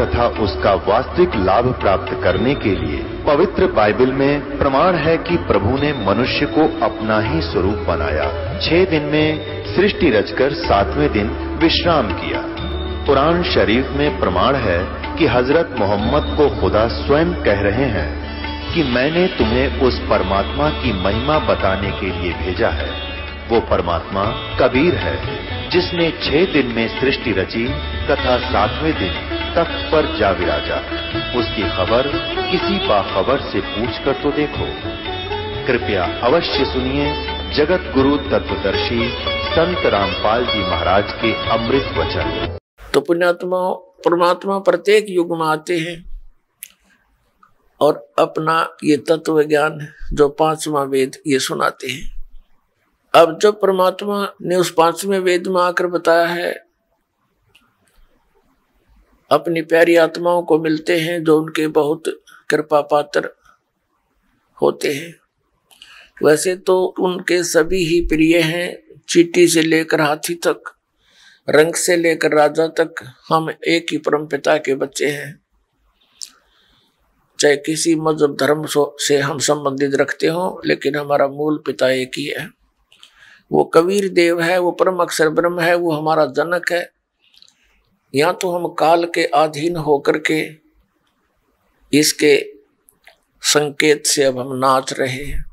तथा उसका वास्तविक लाभ प्राप्त करने के लिए पवित्र बाइबल में प्रमाण है कि प्रभु ने मनुष्य को अपना ही स्वरूप बनाया छह दिन में सृष्टि रचकर सातवें दिन विश्राम किया कुरान शरीफ में प्रमाण है कि हजरत मोहम्मद को खुदा स्वयं कह रहे हैं कि मैंने तुम्हें उस परमात्मा की महिमा बताने के लिए भेजा है वो परमात्मा कबीर है जिसने छह दिन में सृष्टि रची तथा सातवें दिन तख्त पर जा विराजा उसकी खबर किसी बाखबर से पूछ कर तो देखो कृपया अवश्य सुनिए जगत गुरु तत्वदर्शी संत रामपाल जी महाराज के अमृत वचन तो पुण्यात्मा परमात्मा प्रत्येक युग में आते हैं और अपना ये तत्व ज्ञान जो पांचवा वेद ये सुनाते हैं अब जब परमात्मा ने उस पांचवें वेद में आकर बताया है अपनी प्यारी आत्माओं को मिलते हैं जो उनके बहुत कृपा पात्र होते हैं वैसे तो उनके सभी ही प्रिय हैं चीटी से लेकर हाथी तक रंग से लेकर राजा तक हम एक ही परम पिता के बच्चे हैं चाहे किसी मजहब धर्म से हम संबंधित रखते हों लेकिन हमारा मूल पिता एक ही है वो कबीर देव है वो परम अक्षर ब्रह्म है वो हमारा जनक है या तो हम काल के अधीन होकर के इसके संकेत से अब हम नाच रहे हैं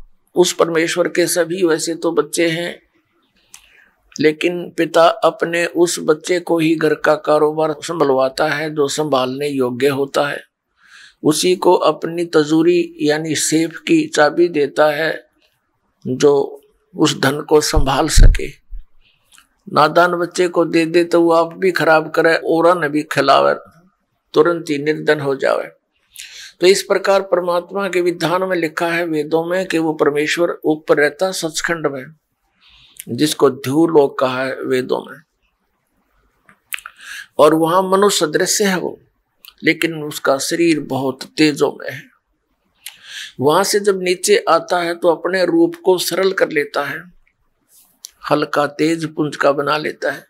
उस परमेश्वर के सभी वैसे तो बच्चे हैं लेकिन पिता अपने उस बच्चे को ही घर का कारोबार संभलवाता है जो संभालने योग्य होता है उसी को अपनी तजूरी यानी सेफ की चाबी देता है जो उस धन को संभाल सके नादान बच्चे को दे दे तो वो आप भी खराब करे और न भी खिलावे तुरंत ही निर्धन हो जावे तो इस प्रकार परमात्मा के विधान में लिखा है वेदों में कि वो परमेश्वर ऊपर रहता सचखंड में जिसको ध्यू लोक कहा है वेदों में और वहां मनुष्य सदृश्य है वो लेकिन उसका शरीर बहुत तेजों में है वहां से जब नीचे आता है तो अपने रूप को सरल कर लेता है हल्का तेज पुंज का बना लेता है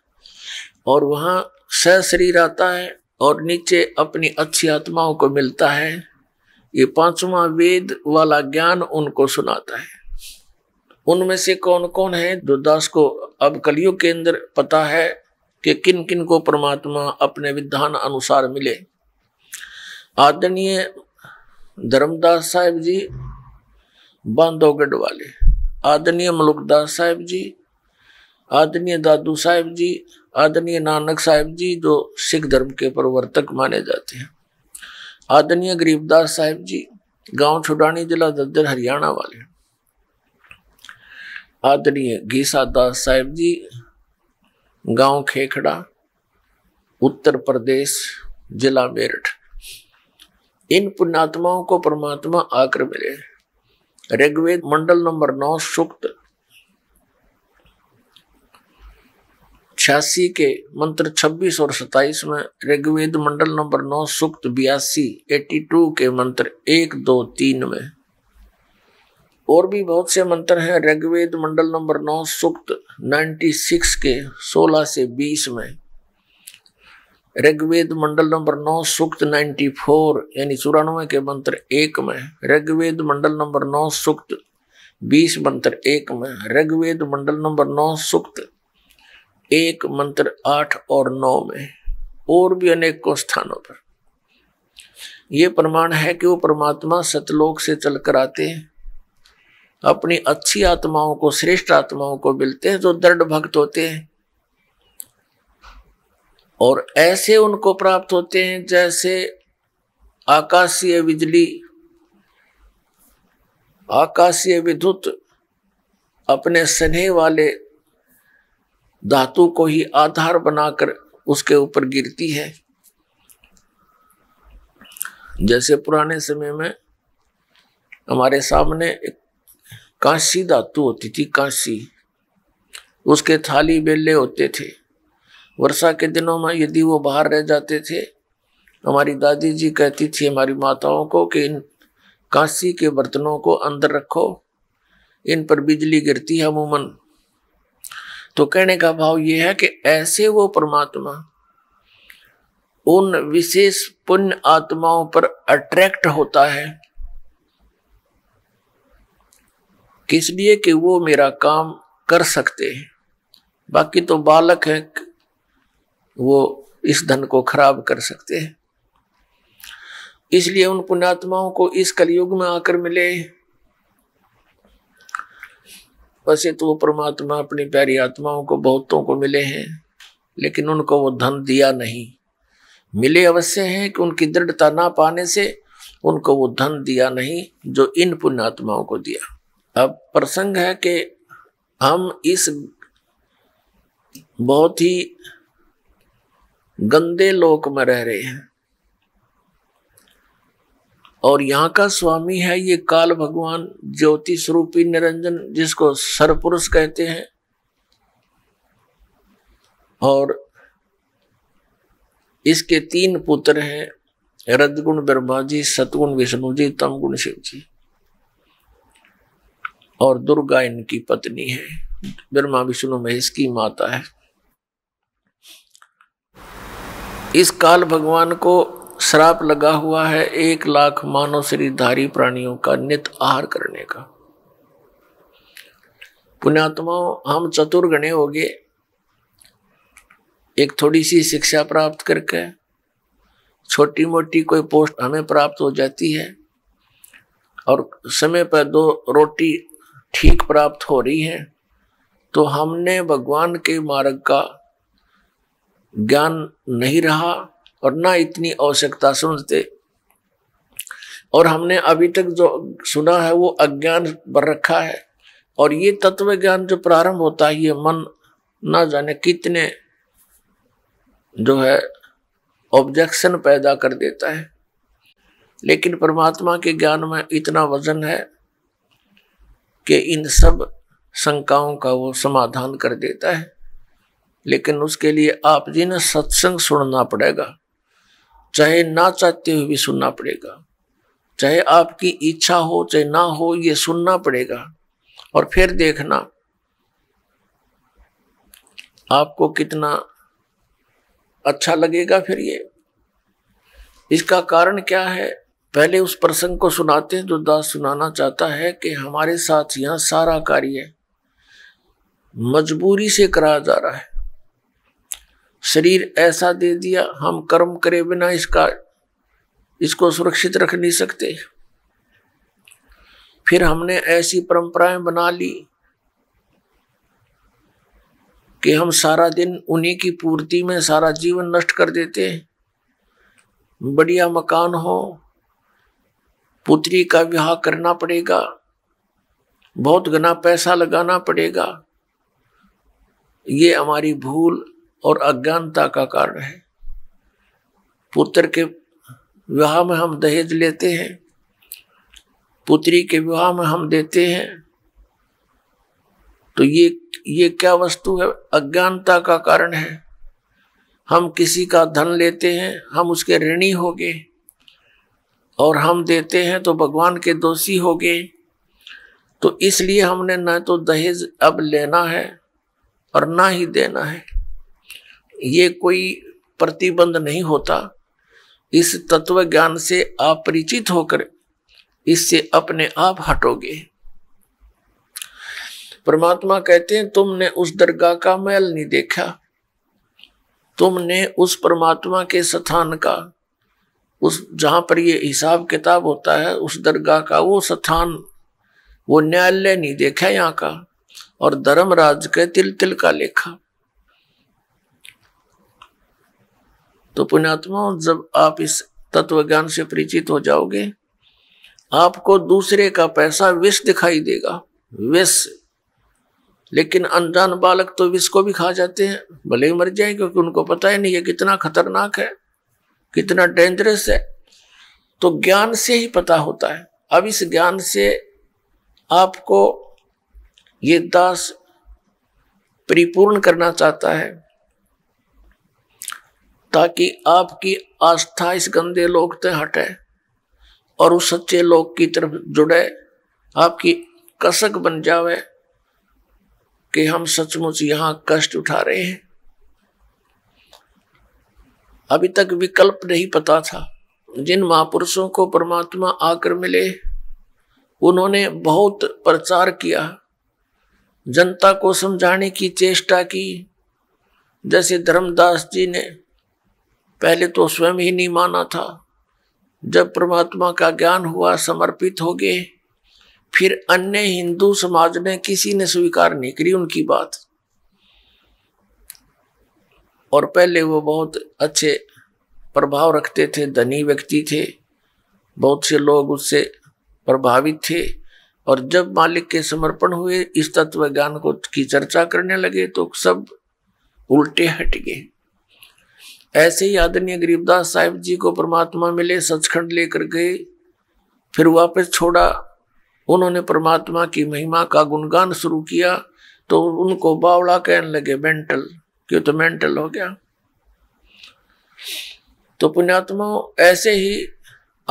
और वहाँ सह शरीर आता है और नीचे अपनी अच्छी आत्माओं को मिलता है ये पांचवा वेद वाला ज्ञान उनको सुनाता है उनमें से कौन कौन है जो दास को अब कलियुग के अंदर पता है कि किन किन को परमात्मा अपने विधान अनुसार मिले आदरणीय धर्मदास साहेब जी बांधोगढ़ वाले आदरणीय मलुकदास साहेब जी आदनीय दादू साहेब जी आदनीय नानक साहेब जी जो सिख धर्म के प्रवर्तक माने जाते हैं आदनीय गरीबदास साहेब जी गांव छुडानी जिला दद्दर हरियाणा वाले आदनीय गीसा दास साहेब जी गांव खेखड़ा उत्तर प्रदेश जिला मेरठ इन पुण्यात्माओं को परमात्मा आकर मिले ऋग्वेद मंडल नंबर नौ सुक्त छियासी के मंत्र 26 और 27 में ऋग्वेद मंडल नंबर 9 सुक्त बयासी 82 के मंत्र एक दो तीन में और भी बहुत से मंत्र हैं ऋग्वेद मंडल नंबर 9 सुक्त 96 के 16 से 20 में ऋग्वेद मंडल नंबर 9 सुक्त 94 यानी चौरानवे के मंत्र एक में ऋग्वेद मंडल नंबर 9 सुक्त 20 मंत्र एक में ऋग्वेद मंडल नंबर 9 सुक्त एक मंत्र आठ और नौ में और भी अनेकों स्थानों पर यह प्रमाण है कि वो परमात्मा सतलोक से चलकर आते हैं अपनी अच्छी आत्माओं को श्रेष्ठ आत्माओं को मिलते हैं जो दृढ़ भक्त होते हैं और ऐसे उनको प्राप्त होते हैं जैसे आकाशीय बिजली आकाशीय विद्युत अपने स्नेह वाले धातु को ही आधार बनाकर उसके ऊपर गिरती है जैसे पुराने समय में हमारे सामने एक कांसी धातु होती थी कांसी उसके थाली बेले होते थे वर्षा के दिनों में यदि वो बाहर रह जाते थे हमारी दादी जी कहती थी हमारी माताओं को कि इन कांसी के बर्तनों को अंदर रखो इन पर बिजली गिरती है अमूमन तो कहने का भाव यह है कि ऐसे वो परमात्मा उन विशेष पुण्य आत्माओं पर अट्रैक्ट होता है किस लिए कि वो मेरा काम कर सकते हैं बाकी तो बालक है वो इस धन को खराब कर सकते हैं इसलिए उन पुण्यात्माओं को इस कलयुग में आकर मिले वैसे तो वो परमात्मा अपनी प्यारी आत्माओं को बहुतों को मिले हैं लेकिन उनको वो धन दिया नहीं मिले अवश्य हैं कि उनकी दृढ़ता ना पाने से उनको वो धन दिया नहीं जो इन पुण्यात्माओं को दिया अब प्रसंग है कि हम इस बहुत ही गंदे लोक में रह रहे हैं और यहाँ का स्वामी है ये काल भगवान ज्योति स्वरूपी निरंजन जिसको सरपुरुष कहते हैं और इसके तीन पुत्र हैं रजगुण ब्रह्मा जी सतगुण विष्णु जी तमगुण शिव जी और दुर्गा इनकी पत्नी है ब्रह्मा विष्णु महेश की माता है इस काल भगवान को श्राप लगा हुआ है एक लाख मानव श्रीधारी प्राणियों का नित आहार करने का पुण्यात्माओं हम चतुर्गणे हो गए एक थोड़ी सी शिक्षा प्राप्त करके छोटी मोटी कोई पोस्ट हमें प्राप्त हो जाती है और समय पर दो रोटी ठीक प्राप्त हो रही है तो हमने भगवान के मार्ग का ज्ञान नहीं रहा और ना इतनी आवश्यकता समझते और हमने अभी तक जो सुना है वो अज्ञान पर रखा है और ये तत्व ज्ञान जो प्रारंभ होता है ये मन ना जाने कितने जो है ऑब्जेक्शन पैदा कर देता है लेकिन परमात्मा के ज्ञान में इतना वजन है कि इन सब शंकाओं का वो समाधान कर देता है लेकिन उसके लिए आप जी ने सत्संग सुनना पड़ेगा चाहे ना चाहते हुए भी सुनना पड़ेगा चाहे आपकी इच्छा हो चाहे ना हो ये सुनना पड़ेगा और फिर देखना आपको कितना अच्छा लगेगा फिर ये इसका कारण क्या है पहले उस प्रसंग को सुनाते हैं जो दास सुनाना चाहता है कि हमारे साथ यहाँ सारा कार्य मजबूरी से कराया जा रहा है शरीर ऐसा दे दिया हम कर्म करे बिना इसका इसको सुरक्षित रख नहीं सकते फिर हमने ऐसी परंपराएं बना ली कि हम सारा दिन उन्हीं की पूर्ति में सारा जीवन नष्ट कर देते बढ़िया मकान हो पुत्री का विवाह करना पड़ेगा बहुत घना पैसा लगाना पड़ेगा ये हमारी भूल और अज्ञानता का कारण है पुत्र के विवाह में हम दहेज लेते हैं पुत्री के विवाह में हम देते हैं तो ये ये क्या वस्तु है अज्ञानता का कारण है हम किसी का धन लेते हैं हम उसके ऋणी हो गए और हम देते हैं तो भगवान के दोषी हो गए तो इसलिए हमने ना तो दहेज अब लेना है और ना ही देना है ये कोई प्रतिबंध नहीं होता इस तत्व ज्ञान से आप परिचित होकर इससे अपने आप हटोगे परमात्मा कहते हैं तुमने उस दरगाह का मैल नहीं देखा तुमने उस परमात्मा के स्थान का उस जहां पर ये हिसाब किताब होता है उस दरगाह का वो स्थान वो न्यायालय नहीं देखा यहाँ का और धर्मराज के तिल तिल का लेखा तो पुण्यात्मा जब आप इस तत्व ज्ञान से परिचित हो जाओगे आपको दूसरे का पैसा विष दिखाई देगा विष लेकिन अनजान बालक तो विष को भी खा जाते हैं भले ही मर जाए क्योंकि उनको पता ही नहीं है कितना खतरनाक है कितना डेंजरस है तो ज्ञान से ही पता होता है अब इस ज्ञान से आपको ये दास परिपूर्ण करना चाहता है ताकि आपकी आस्था इस गंदे लोक से हटे और उस सच्चे लोक की तरफ जुड़े आपकी कसक बन जावे कि हम सचमुच यहाँ कष्ट उठा रहे हैं अभी तक विकल्प नहीं पता था जिन महापुरुषों को परमात्मा आकर मिले उन्होंने बहुत प्रचार किया जनता को समझाने की चेष्टा की जैसे धर्मदास जी ने पहले तो स्वयं ही नहीं माना था जब परमात्मा का ज्ञान हुआ समर्पित हो गए फिर अन्य हिंदू समाज ने किसी ने स्वीकार नहीं करी उनकी बात और पहले वो बहुत अच्छे प्रभाव रखते थे धनी व्यक्ति थे बहुत से लोग उससे प्रभावित थे और जब मालिक के समर्पण हुए इस तत्व ज्ञान को की चर्चा करने लगे तो सब उल्टे हट गए ऐसे ही आदरणीय गरीबदास साहिब जी को परमात्मा मिले सचखंड लेकर गए फिर वापस छोड़ा उन्होंने परमात्मा की महिमा का गुणगान शुरू किया तो उनको बावड़ा कहने लगे मेंटल क्यों तो मेंटल हो गया तो पुण्यात्मा ऐसे ही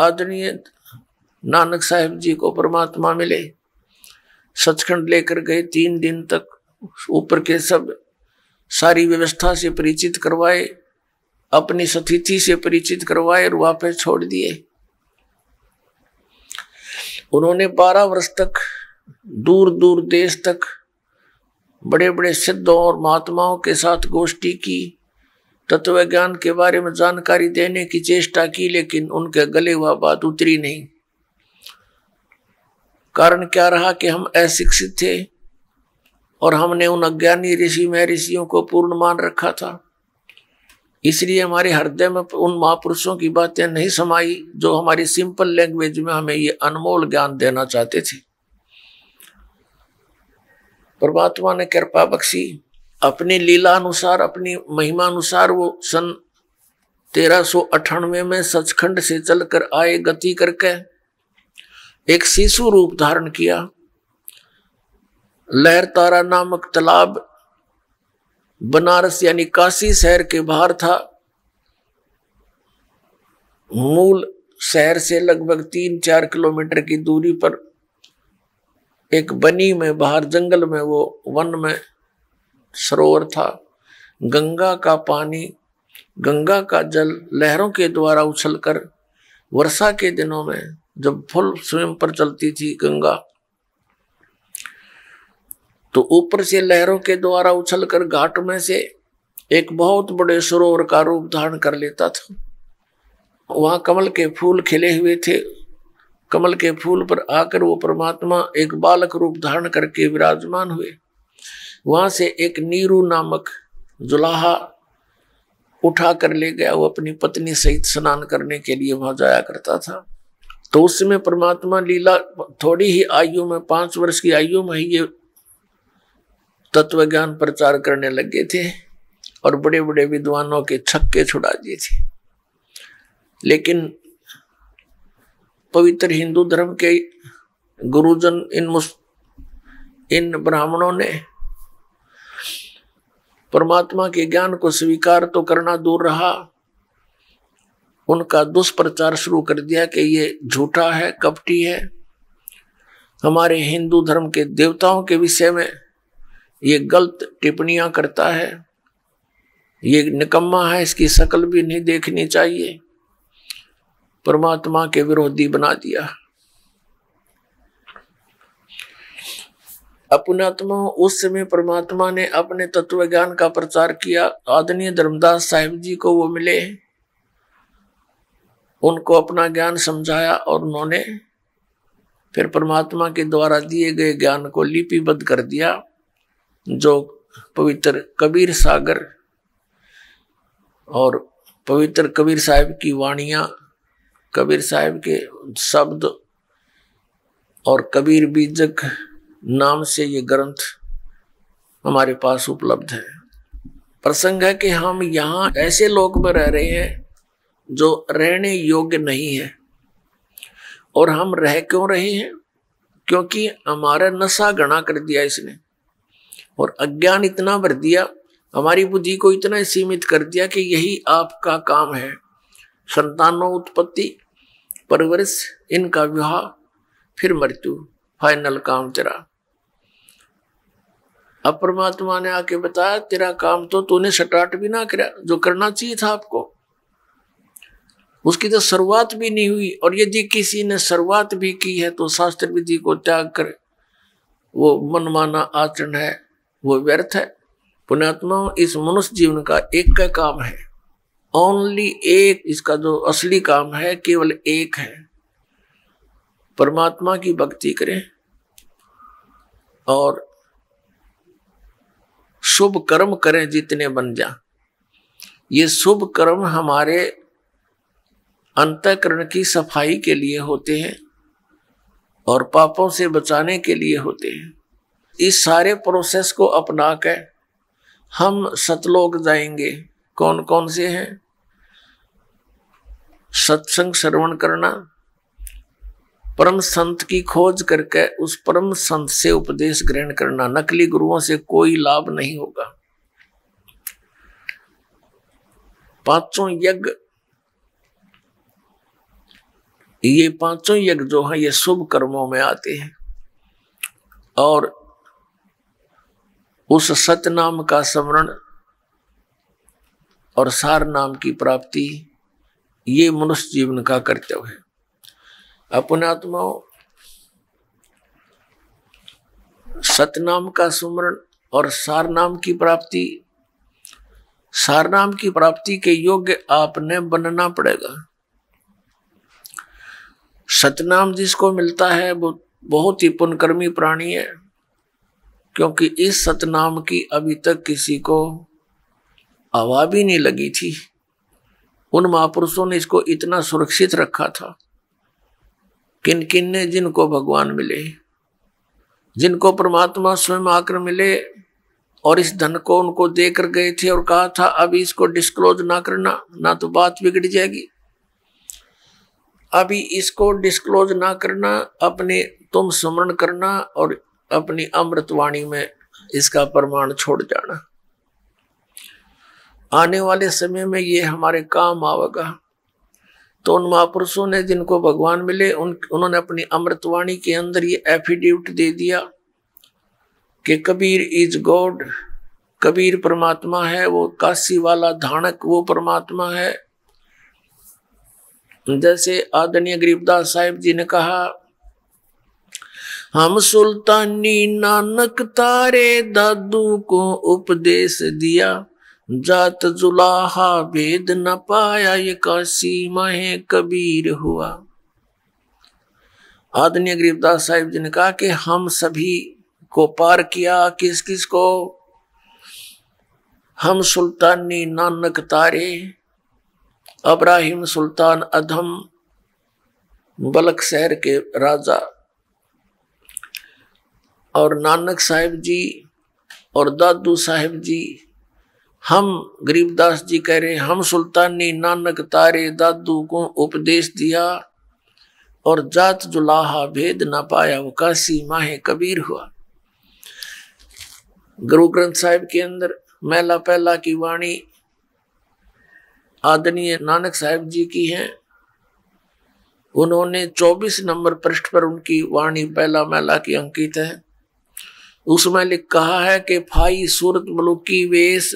आदरणीय नानक साहिब जी को परमात्मा मिले सचखंड लेकर गए तीन दिन तक ऊपर के सब सारी व्यवस्था से परिचित करवाए अपनी स्थिति से परिचित करवाए और वहां छोड़ दिए उन्होंने बारह वर्ष तक दूर दूर देश तक बड़े बड़े सिद्धों और महात्माओं के साथ गोष्ठी की तत्व ज्ञान के बारे में जानकारी देने की चेष्टा की लेकिन उनके गले हुआ बात उतरी नहीं कारण क्या रहा कि हम अशिक्षित थे और हमने उन अज्ञानी ऋषि महर्षियों को पूर्ण मान रखा था इसलिए हमारे हृदय में उन महापुरुषों की बातें नहीं समाई जो हमारी सिंपल लैंग्वेज में हमें ये अनमोल ज्ञान देना चाहते थे परमात्मा ने कृपा बख्शी अपनी लीला अनुसार अपनी महिमा अनुसार वो सन तेरह सो अठानवे में सचखंड से चलकर आए गति करके एक शिशु रूप धारण किया लहर तारा नामक तालाब बनारस यानी काशी शहर के बाहर था मूल शहर से लगभग तीन चार किलोमीटर की दूरी पर एक बनी में बाहर जंगल में वो वन में सरोवर था गंगा का पानी गंगा का जल लहरों के द्वारा उछलकर वर्षा के दिनों में जब फुल स्विम पर चलती थी गंगा तो ऊपर से लहरों के द्वारा उछलकर घाट में से एक बहुत बड़े सरोवर का रूप धारण कर लेता था वहां कमल के फूल खिले हुए थे कमल के फूल पर आकर वो परमात्मा एक बालक रूप धारण करके विराजमान हुए वहां से एक नीरू नामक जुलाहा उठा कर ले गया वो अपनी पत्नी सहित स्नान करने के लिए वहां जाया करता था तो उस समय परमात्मा लीला थोड़ी ही आयु में पांच वर्ष की आयु में ही ये तत्व ज्ञान प्रचार करने लगे थे और बड़े बड़े विद्वानों के छक्के छुड़ा दिए थे लेकिन पवित्र हिंदू धर्म के गुरुजन इन मुस् इन ब्राह्मणों ने परमात्मा के ज्ञान को स्वीकार तो करना दूर रहा उनका दुष्प्रचार शुरू कर दिया कि ये झूठा है कपटी है हमारे हिंदू धर्म के देवताओं के विषय में ये गलत टिप्पणियां करता है ये निकम्मा है इसकी शक्ल भी नहीं देखनी चाहिए परमात्मा के विरोधी बना दिया अपनात्मा उस समय परमात्मा ने अपने तत्व ज्ञान का प्रचार किया आदनीय धर्मदास साहिब जी को वो मिले उनको अपना ज्ञान समझाया और उन्होंने फिर परमात्मा के द्वारा दिए गए ज्ञान को लिपिबद्ध कर दिया जो पवित्र कबीर सागर और पवित्र कबीर साहब की वाणिया कबीर साहब के शब्द और कबीर बीजक नाम से ये ग्रंथ हमारे पास उपलब्ध है प्रसंग है कि हम यहाँ ऐसे लोग में रह रहे हैं जो रहने योग्य नहीं है और हम रह क्यों रहे हैं क्योंकि हमारा नशा गणा कर दिया इसने और अज्ञान इतना भर दिया हमारी बुद्धि को इतना सीमित कर दिया कि यही आपका काम है संतानों उत्पत्ति परवरिश इनका विवाह फिर मृत्यु फाइनल काम तेरा अब परमात्मा ने आके बताया तेरा काम तो तूने स्टार्ट भी ना करा जो करना चाहिए था आपको उसकी तो शुरुआत भी नहीं हुई और यदि किसी ने शुरुआत भी की है तो शास्त्र विधि को त्याग कर वो मनमाना आचरण है वो व्यर्थ है पुणात्मा इस मनुष्य जीवन का एक का काम है ओनली एक इसका जो असली काम है केवल एक है परमात्मा की भक्ति करें और शुभ कर्म करें जितने बन जा ये शुभ कर्म हमारे अंतकरण की सफाई के लिए होते हैं और पापों से बचाने के लिए होते हैं इस सारे प्रोसेस को अपना कर हम सतलोक जाएंगे कौन कौन से हैं सत्संग श्रवण करना परम संत की खोज करके उस परम संत से उपदेश ग्रहण करना नकली गुरुओं से कोई लाभ नहीं होगा पांचों यज्ञ ये पांचों यज्ञ जो है ये शुभ कर्मों में आते हैं और उस सतनाम का स्मरण और सार नाम की प्राप्ति ये मनुष्य जीवन का कर्तव्य है अपने आत्माओं सतनाम का सुमरण और सार नाम की प्राप्ति सार नाम की प्राप्ति के योग्य आपने बनना पड़ेगा सतनाम जिसको मिलता है वो बहुत ही पुनकर्मी प्राणी है क्योंकि इस सतनाम की अभी तक किसी को हवा भी नहीं लगी थी उन महापुरुषों ने इसको इतना सुरक्षित रखा था किन किन ने जिनको भगवान मिले जिनको परमात्मा स्वयं आकर मिले और इस धन को उनको देकर गए थे और कहा था अभी इसको डिस्क्लोज ना करना ना तो बात बिगड़ जाएगी अभी इसको डिस्क्लोज ना करना अपने तुम स्मरण करना और अपनी अमृतवाणी में इसका प्रमाण छोड़ जाना आने वाले समय में ये हमारे काम आवेगा तो उन महापुरुषों ने जिनको भगवान मिले उन उन्होंने अपनी अमृतवाणी के अंदर ये एफिडेविट दे दिया कि कबीर इज गॉड कबीर परमात्मा है वो काशी वाला धानक वो परमात्मा है जैसे आदरणीय गरीबदास साहेब जी ने कहा हम सुल्तानी नानक तारे दादू को उपदेश दिया जात जुलाहा भेद न पाया ये काशी माहे कबीर हुआ आदनीय गरीबदास साहिब जी ने कहा कि हम सभी को पार किया किस किस को हम सुल्तानी नानक तारे अब्राहिम सुल्तान अधम बलक शहर के राजा और नानक साहेब जी और दादू साहेब जी हम गरीबदास जी कह रहे हम सुल्तानी नानक तारे दादू को उपदेश दिया और जात जुलाहा भेद ना पाया वो काशी माहे कबीर हुआ गुरु ग्रंथ साहिब के अंदर मैला पहला की वाणी आदरणीय नानक साहेब जी की है उन्होंने 24 नंबर पृष्ठ पर उनकी वाणी पहला मैला की अंकित है उसमें लिखा है कि फाई सूरत मलुकी वेश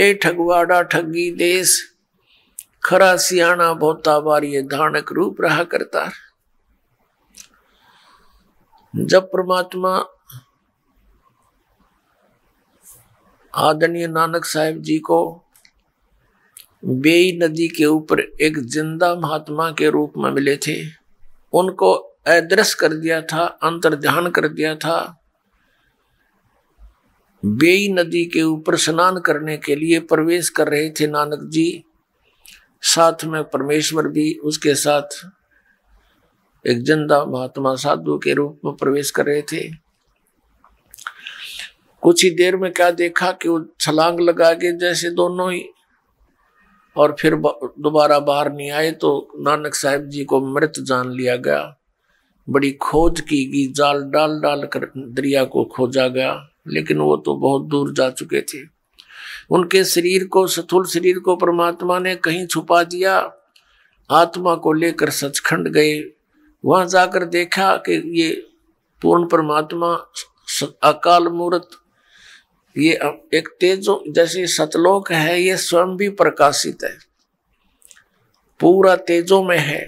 ए ठगवाड़ा ठगी देश खरा सियाणा बोता बारी धानक रूप रहा करता जब परमात्मा आदरणीय नानक साहेब जी को बेई नदी के ऊपर एक जिंदा महात्मा के रूप में मिले थे उनको अदृश्य कर दिया था अंतर ध्यान कर दिया था बेई नदी के ऊपर स्नान करने के लिए प्रवेश कर रहे थे नानक जी साथ में परमेश्वर भी उसके साथ एक जिंदा महात्मा साधु के रूप में प्रवेश कर रहे थे कुछ ही देर में क्या देखा कि वो छलांग लगा के जैसे दोनों ही और फिर दोबारा बाहर नहीं आए तो नानक साहब जी को मृत जान लिया गया बड़ी खोज की गई जाल डाल डाल कर दरिया को खोजा गया लेकिन वो तो बहुत दूर जा चुके थे उनके शरीर को सथुल शरीर को परमात्मा ने कहीं छुपा दिया आत्मा को लेकर सचखंड गए वहां जाकर देखा कि ये पूर्ण परमात्मा अकाल मूर्त ये एक तेजो जैसे सतलोक है ये स्वयं भी प्रकाशित है पूरा तेजो में है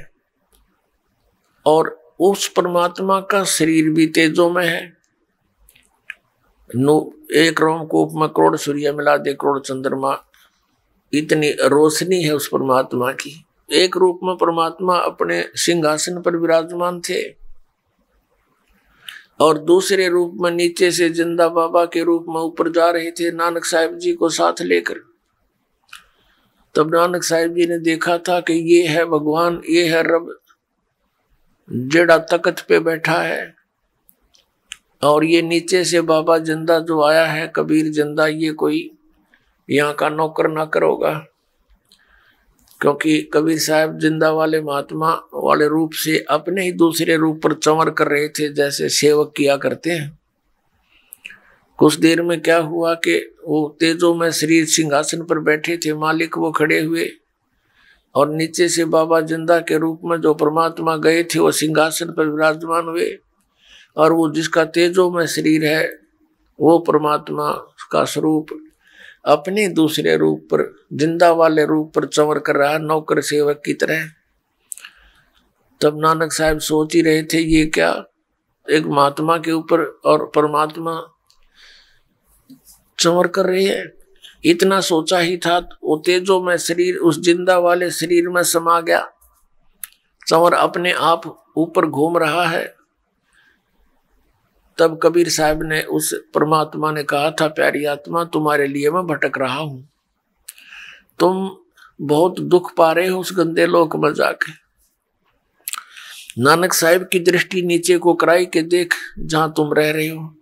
और उस परमात्मा का शरीर भी तेजो में है नो एक रोमकूप में करोड़ सूर्य मिला दे करोड़ चंद्रमा इतनी रोशनी है उस परमात्मा की एक रूप में परमात्मा अपने सिंहासन पर विराजमान थे और दूसरे रूप में नीचे से जिंदा बाबा के रूप में ऊपर जा रहे थे नानक साहेब जी को साथ लेकर तब नानक साहेब जी ने देखा था कि ये है भगवान ये है रब जेड़ा तकत पे बैठा है और ये नीचे से बाबा जिंदा जो आया है कबीर जिंदा ये कोई यहाँ का नौकर ना करोगा क्योंकि कबीर साहब जिंदा वाले महात्मा वाले रूप से अपने ही दूसरे रूप पर चंवर कर रहे थे जैसे सेवक किया करते हैं कुछ देर में क्या हुआ कि वो तेजो में शरीर सिंहासन पर बैठे थे मालिक वो खड़े हुए और नीचे से बाबा जिंदा के रूप में जो परमात्मा गए थे वो सिंहासन पर विराजमान हुए और वो जिसका तेजो में शरीर है वो परमात्मा का स्वरूप अपने दूसरे रूप पर जिंदा वाले रूप पर चवर कर रहा नौकर सेवक की तरह तब नानक साहब सोच ही रहे थे ये क्या एक महात्मा के ऊपर और परमात्मा चवर कर रही है इतना सोचा ही था वो तेजो में शरीर उस जिंदा वाले शरीर में समा गया चवर अपने आप ऊपर घूम रहा है तब कबीर साहब ने उस परमात्मा ने कहा था प्यारी आत्मा तुम्हारे लिए मैं भटक रहा हूं तुम बहुत दुख पा रहे हो उस गंदे लोक में जाके नानक साहब की दृष्टि नीचे को कराई के देख जहां तुम रह रहे हो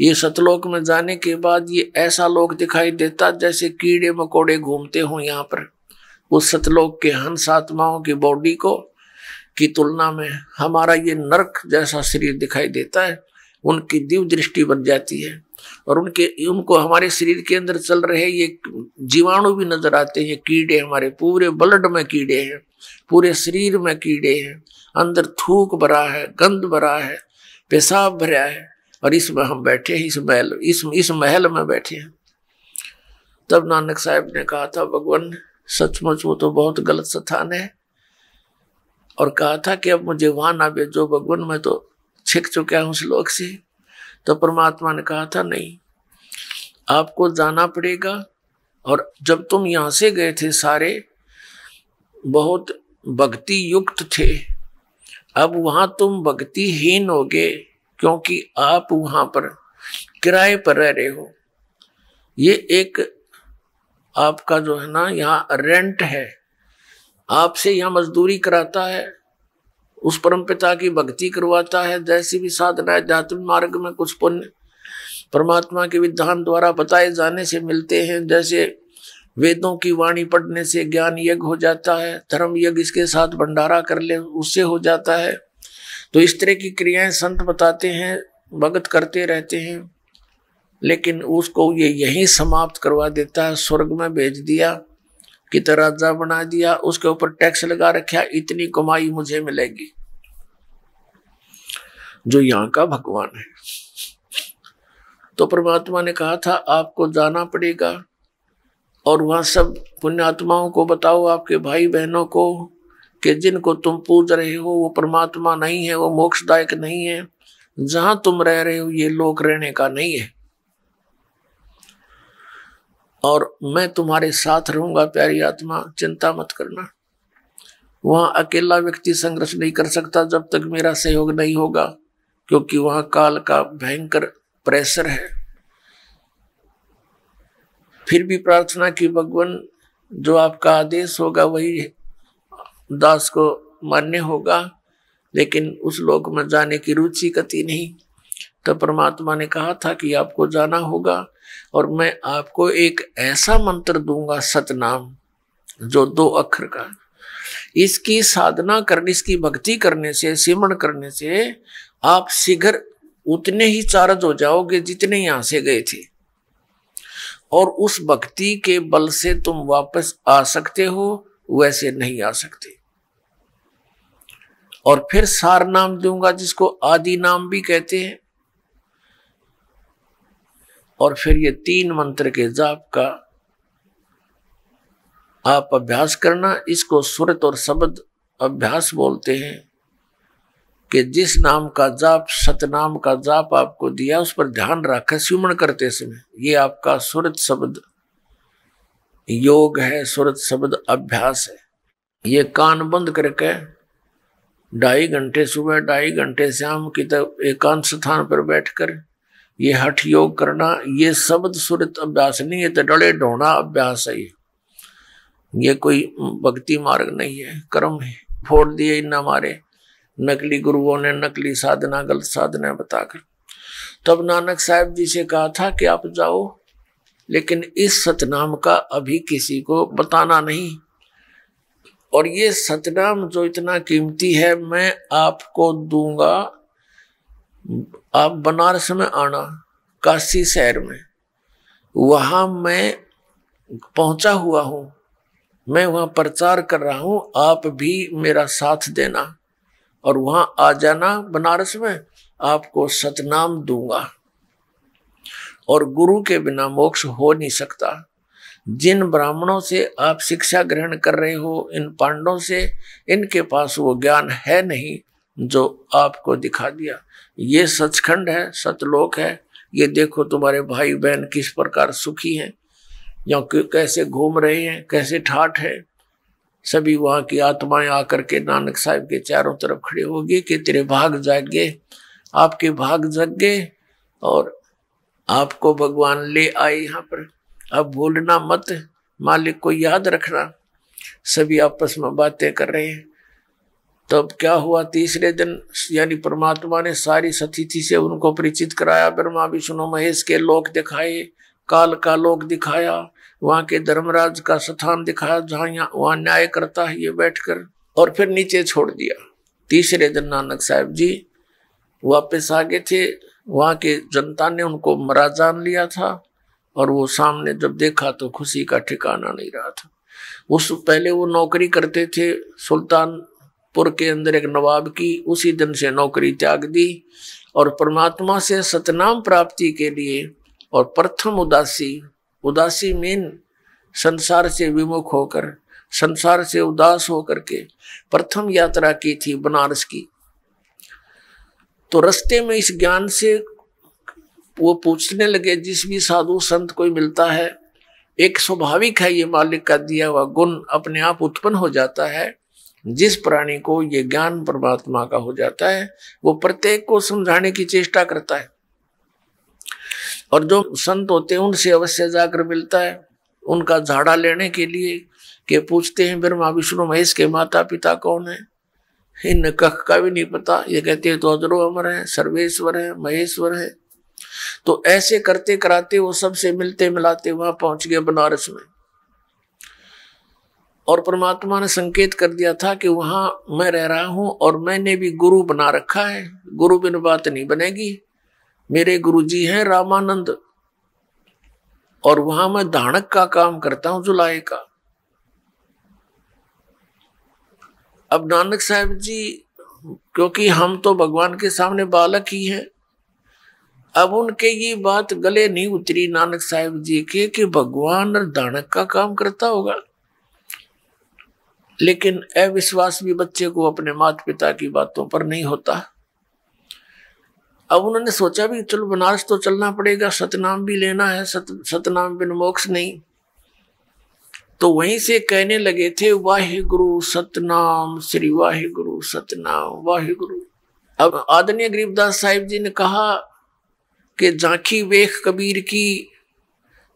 ये सतलोक में जाने के बाद ये ऐसा लोक दिखाई देता जैसे कीड़े मकोड़े घूमते हों यहाँ पर उस सतलोक के हंस आत्माओं की बॉडी को की तुलना में हमारा ये नरक जैसा शरीर दिखाई देता है उनकी दिव्य दृष्टि बन जाती है और उनके उनको हमारे शरीर के अंदर चल रहे ये जीवाणु भी नजर आते हैं कीड़े हमारे पूरे ब्लड में कीड़े हैं पूरे शरीर में कीड़े हैं अंदर थूक भरा है गंद भरा है पेशाब भरा है और इसमें हम बैठे हैं इस महल इस इस महल में बैठे हैं तब नानक साहब ने कहा था भगवान सचमुच वो तो बहुत गलत स्थान है और कहा था कि अब मुझे वहां ना भेजो भगवान मैं तो छिक चुका हूं उस लोक से तो परमात्मा ने कहा था नहीं आपको जाना पड़ेगा और जब तुम यहां से गए थे सारे बहुत भक्ति युक्त थे अब वहां तुम भक्तिहीन हो गए क्योंकि आप वहां पर किराए पर रह रहे हो ये एक आपका जो है ना यहाँ रेंट है आपसे यहाँ मजदूरी कराता है उस परम पिता की भक्ति करवाता है जैसी भी साधना आध्यात्मिक मार्ग में कुछ पुण्य परमात्मा के विधान द्वारा बताए जाने से मिलते हैं जैसे वेदों की वाणी पढ़ने से ज्ञान यज्ञ हो जाता है धर्म यज्ञ इसके साथ भंडारा कर ले उससे हो जाता है तो इस तरह की क्रियाएं संत बताते हैं भगत करते रहते हैं लेकिन उसको ये यहीं समाप्त करवा देता है स्वर्ग में भेज दिया की तरह जा बना दिया उसके ऊपर टैक्स लगा रखा इतनी कमाई मुझे मिलेगी जो यहाँ का भगवान है तो परमात्मा ने कहा था आपको जाना पड़ेगा और वहां सब पुण्यात्माओं को बताओ आपके भाई बहनों को कि जिनको तुम पूज रहे हो वो परमात्मा नहीं है वो मोक्षदायक नहीं है जहां तुम रह रहे हो ये लोक रहने का नहीं है और मैं तुम्हारे साथ रहूंगा प्यारी आत्मा चिंता मत करना वहाँ अकेला व्यक्ति संघर्ष नहीं कर सकता जब तक मेरा सहयोग नहीं होगा क्योंकि वहाँ काल का भयंकर प्रेशर है फिर भी प्रार्थना की भगवान जो आपका आदेश होगा वही दास को मान्य होगा लेकिन उस लोक में जाने की रुचि कति नहीं तो परमात्मा ने कहा था कि आपको जाना होगा और मैं आपको एक ऐसा मंत्र दूंगा सतनाम जो दो अक्षर का इसकी साधना करने इसकी भक्ति करने से सिमरण करने से आप शीघ्र उतने ही चार्ज हो जाओगे जितने यहां से गए थे और उस भक्ति के बल से तुम वापस आ सकते हो वैसे नहीं आ सकते और फिर सार नाम दूंगा जिसको आदि नाम भी कहते हैं और फिर ये तीन मंत्र के जाप का आप अभ्यास करना इसको सुरत और शब्द अभ्यास बोलते हैं कि जिस नाम का जाप सतनाम का जाप आपको दिया उस पर ध्यान रखकर सुमण करते समय ये आपका सुरत शब्द योग है सुरत शब्द अभ्यास है ये कान बंद करके ढाई घंटे सुबह ढाई घंटे शाम की तब एकांत स्थान पर बैठकर ये हठ योग करना ये शब्द सुरित अभ्यास नहीं है तो डड़े ढोना अभ्यास है ये कोई भक्ति मार्ग नहीं है कर्म है फोड़ दिए इन हमारे नकली गुरुओं ने नकली साधना गलत साधना बताकर तब नानक साहब जी से कहा था कि आप जाओ लेकिन इस सतनाम का अभी किसी को बताना नहीं और ये सतनाम जो इतना कीमती है मैं आपको दूंगा आप बनारस में आना काशी शहर में वहां मैं पहुंचा हुआ हूँ मैं वहां प्रचार कर रहा हूँ आप भी मेरा साथ देना और वहां आ जाना बनारस में आपको सतनाम दूंगा और गुरु के बिना मोक्ष हो नहीं सकता जिन ब्राह्मणों से आप शिक्षा ग्रहण कर रहे हो इन पांडवों से इनके पास वो ज्ञान है नहीं जो आपको दिखा दिया ये सचखंड है सतलोक है ये देखो तुम्हारे भाई बहन किस प्रकार सुखी हैं या कैसे घूम रहे हैं कैसे ठाठ है सभी वहाँ की आत्माएं आकर के नानक साहब के चारों तरफ खड़े होगी कि तेरे भाग जाग गए आपके भाग जग गए और आपको भगवान ले आए यहाँ पर अब भूलना मत मालिक को याद रखना सभी आपस में बातें कर रहे हैं तब क्या हुआ तीसरे दिन यानी परमात्मा ने सारी सतिथि से उनको परिचित कराया ब्रह्मा विष्णु महेश के लोक दिखाए काल का लोक दिखाया वहाँ के धर्मराज का स्थान दिखाया जहाँ यहाँ वहाँ न्याय करता है ये बैठकर और फिर नीचे छोड़ दिया तीसरे दिन नानक साहब जी वापस आ गए थे वहाँ के जनता ने उनको मरा जान लिया था और वो सामने जब देखा तो खुशी का ठिकाना नहीं रहा था उस पहले वो नौकरी करते थे सुल्तान पुर के अंदर एक नवाब की उसी दिन से नौकरी त्याग दी और परमात्मा से सतनाम प्राप्ति के लिए और प्रथम उदासी उदासी मीन संसार से विमुख होकर संसार से उदास होकर के प्रथम यात्रा की थी बनारस की तो रस्ते में इस ज्ञान से वो पूछने लगे जिस भी साधु संत कोई मिलता है एक स्वाभाविक है ये मालिक का दिया हुआ गुण अपने आप उत्पन्न हो जाता है जिस प्राणी को ये ज्ञान परमात्मा का हो जाता है वो प्रत्येक को समझाने की चेष्टा करता है और जो संत होते हैं उनसे अवश्य जाकर मिलता है उनका झाड़ा लेने के लिए के पूछते हैं ब्रह्मा विष्णु महेश के माता पिता कौन है इन कख का भी नहीं पता ये कहते हैं तो अजरो अमर है सर्वेश्वर है महेश्वर है तो ऐसे करते कराते वो सबसे मिलते मिलाते वहां पहुंच गए बनारस में और परमात्मा ने संकेत कर दिया था कि वहां मैं रह रहा हूं और मैंने भी गुरु बना रखा है गुरु बिन बात नहीं बनेगी मेरे गुरु जी हैं रामानंद और वहां मैं धाणक का काम करता हूं जुलाए का अब नानक साहब जी क्योंकि हम तो भगवान के सामने बालक ही हैं अब उनके ये बात गले नहीं उतरी नानक साहब जी के कि भगवान धाणक का काम करता होगा लेकिन अविश्वास भी बच्चे को अपने माता पिता की बातों पर नहीं होता अब उन्होंने सोचा भी चलो बनारस तो चलना पड़ेगा सतनाम भी लेना है सत सतनाम बिन मोक्ष नहीं तो वहीं से कहने लगे थे वाहे गुरु सतनाम श्री वाहे गुरु सतनाम वाहे गुरु अब आदरणीय गरीबदास साहिब जी ने कहा कि झांकी वेख कबीर की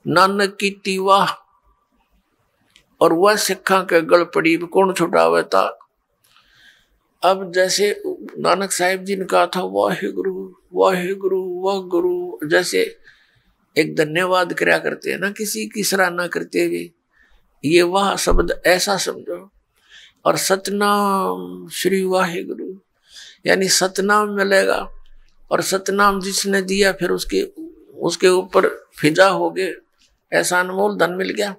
नानक की तीवाह और वह सिखा के गल पड़ी कौन छुटावे ताक अब जैसे नानक साहिब जी ने कहा था वाहे गुरु वाहे गुरु वाह गुरु जैसे एक धन्यवाद क्रिया करते हैं ना किसी की सराहना करते हुए ये वह शब्द ऐसा समझो और सतनाम श्री वाहे गुरु यानी सतनाम मिलेगा और सतनाम जिसने दिया फिर उसके उसके ऊपर फिजा हो गए ऐसा अनमोल धन मिल गया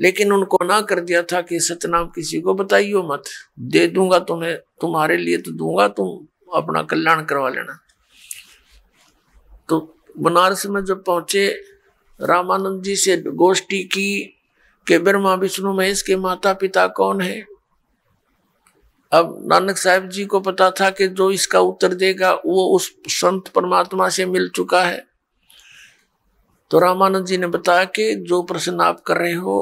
लेकिन उनको ना कर दिया था कि सतनाम किसी को बताइयो मत दे दूंगा तुम्हें तुम्हारे लिए तो दूंगा तुम अपना कल्याण करवा लेना तो बनारस में जब पहुंचे रामानंद जी से गोष्ठी की के ब्रह्मा विष्णु महेश के माता पिता कौन है अब नानक साहब जी को पता था कि जो इसका उत्तर देगा वो उस संत परमात्मा से मिल चुका है तो रामानंद जी ने बताया कि जो प्रश्न आप कर रहे हो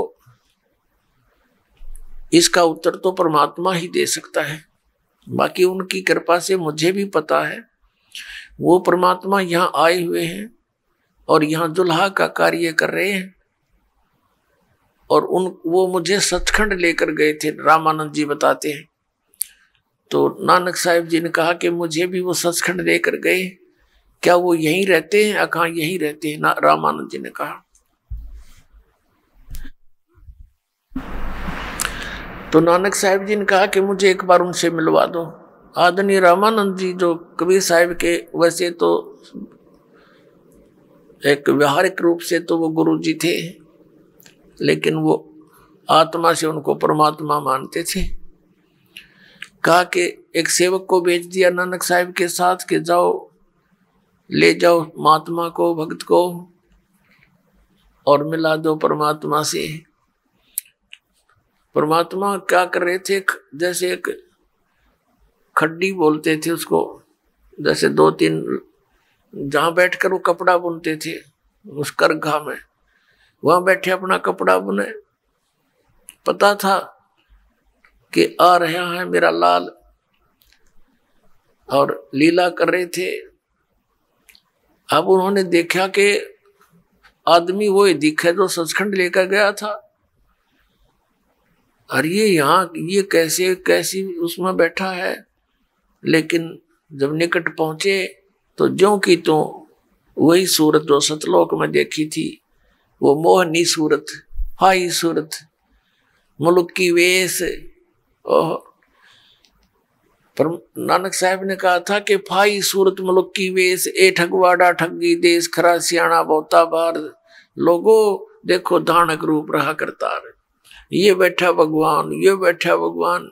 इसका उत्तर तो परमात्मा ही दे सकता है बाकी उनकी कृपा से मुझे भी पता है वो परमात्मा यहाँ आए हुए हैं और यहाँ दुल्हा का कार्य कर रहे हैं और उन वो मुझे सचखंड लेकर गए थे रामानंद जी बताते हैं तो नानक साहेब जी ने कहा कि मुझे भी वो सचखंड लेकर गए क्या वो यहीं रहते हैं या कहा यहीं रहते हैं रामानंद जी ने कहा तो नानक साहब जी ने कहा कि मुझे एक बार उनसे मिलवा दो आदनी रामानंद जी जो कबीर साहब के वैसे तो एक व्यवहारिक रूप से तो वो गुरु जी थे लेकिन वो आत्मा से उनको परमात्मा मानते थे कहा कि एक सेवक को भेज दिया नानक साहब के साथ कि जाओ ले जाओ महात्मा को भक्त को और मिला दो परमात्मा से परमात्मा क्या कर रहे थे जैसे एक खड्डी बोलते थे उसको जैसे दो तीन जहां बैठकर वो कपड़ा बुनते थे उस करघा में वहां बैठे अपना कपड़ा बुने पता था कि आ रहा है मेरा लाल और लीला कर रहे थे अब उन्होंने देखा कि आदमी वो दिखे जो सचखंड लेकर गया था और ये यहाँ ये कैसे कैसी उसमें बैठा है लेकिन जब निकट पहुंचे तो जो की तो वही सूरत जो सतलोक में देखी थी वो मोहनी सूरत हाई सूरत मुल्क की वेश ओह पर नानक साहब ने कहा था कि भाई सूरत मुल्क की वेश ए ठगवाड़ा ठगी देश खरा सियाणा बहुता बार लोगो देखो धानक रूप रहा करता ये बैठा भगवान ये बैठा भगवान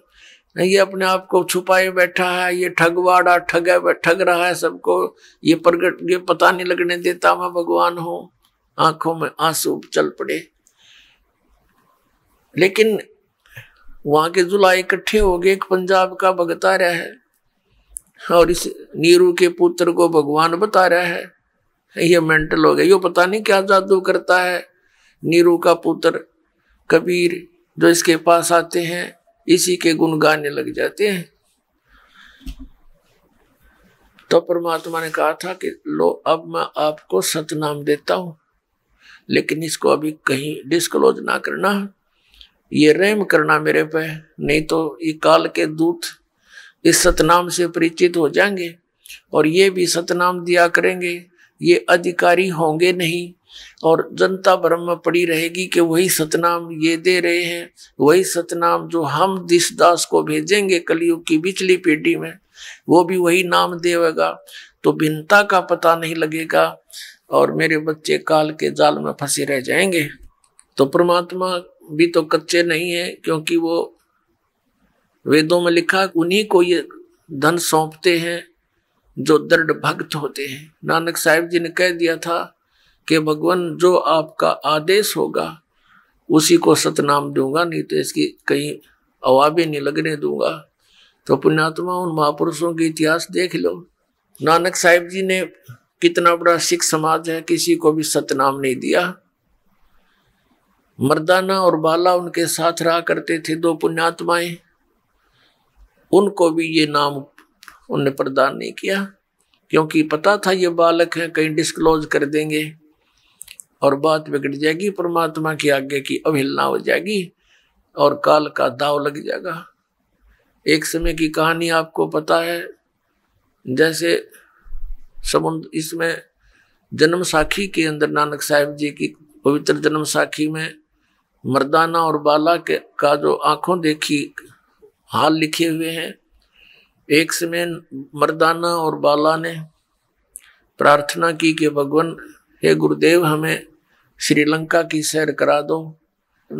ये अपने आप को छुपाए बैठा है ये ठगवाड़ा ठग ठग रहा है सबको ये प्रगट ये पता नहीं लगने देता मैं भगवान हूं आंखों में आंसू चल पड़े लेकिन वहां के जुला इकट्ठे हो गए एक पंजाब का भगता रहा है और इस नीरू के पुत्र को भगवान बता रहा है ये मेंटल हो गया ये पता नहीं क्या जादू करता है नीरू का पुत्र कबीर जो इसके पास आते हैं इसी के गुण गाने लग जाते हैं तो परमात्मा ने कहा था कि लो अब मैं आपको सतनाम देता हूं लेकिन इसको अभी कहीं डिस्क्लोज ना करना ये रेम करना मेरे पे नहीं तो ये काल के दूत इस सतनाम से परिचित हो जाएंगे और ये भी सतनाम दिया करेंगे ये अधिकारी होंगे नहीं और जनता भ्रम में पड़ी रहेगी कि वही सतनाम ये दे रहे हैं वही सतनाम जो हम दिस दास को भेजेंगे कलयुग की बिचली पीढ़ी में वो भी वही नाम देगा तो भिन्नता का पता नहीं लगेगा और मेरे बच्चे काल के जाल में फंसे रह जाएंगे तो परमात्मा भी तो कच्चे नहीं है क्योंकि वो वेदों में लिखा उन्हीं को ये धन सौंपते हैं जो दृढ़ भक्त होते हैं नानक साहेब जी ने कह दिया था कि भगवान जो आपका आदेश होगा उसी को सतनाम दूंगा नहीं तो इसकी कहीं अवाबी नहीं लगने दूंगा तो पुण्यात्मा उन महापुरुषों के इतिहास देख लो नानक साहिब जी ने कितना बड़ा सिख समाज है किसी को भी सतनाम नहीं दिया मर्दाना और बाला उनके साथ रहा करते थे दो पुण्यात्माएं उनको भी ये नाम उनने प्रदान नहीं किया क्योंकि पता था ये बालक हैं कहीं डिस्क्लोज कर देंगे और बात बिगड़ जाएगी परमात्मा की आज्ञा की अवहेलना हो जाएगी और काल का दाव लग जाएगा एक समय की कहानी आपको पता है जैसे समुद्र इसमें जन्म साखी के अंदर नानक साहेब जी की पवित्र जन्म साखी में मर्दाना और बाला के का जो आंखों देखी हाल लिखे हुए हैं एक समय मर्दाना और बाला ने प्रार्थना की कि भगवान हे गुरुदेव हमें श्रीलंका की सैर करा दो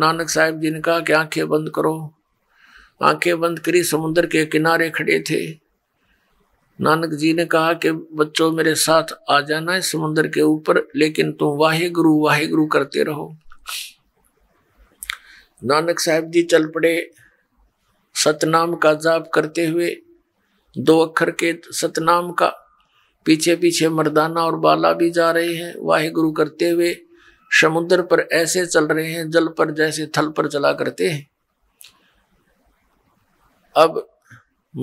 नानक साहब जी ने कहा कि आंखें बंद करो आंखें बंद करी समुद्र के किनारे खड़े थे नानक जी ने कहा कि बच्चों मेरे साथ आ जाना है समुद्र के ऊपर लेकिन तुम वाहे गुरु वाहे गुरु करते रहो नानक साहब जी चल पड़े सतनाम का जाप करते हुए दो अखर के सतनाम का पीछे पीछे मर्दाना और बाला भी जा रहे हैं वाहे गुरु करते हुए समुद्र पर ऐसे चल रहे हैं जल पर जैसे थल पर चला करते हैं अब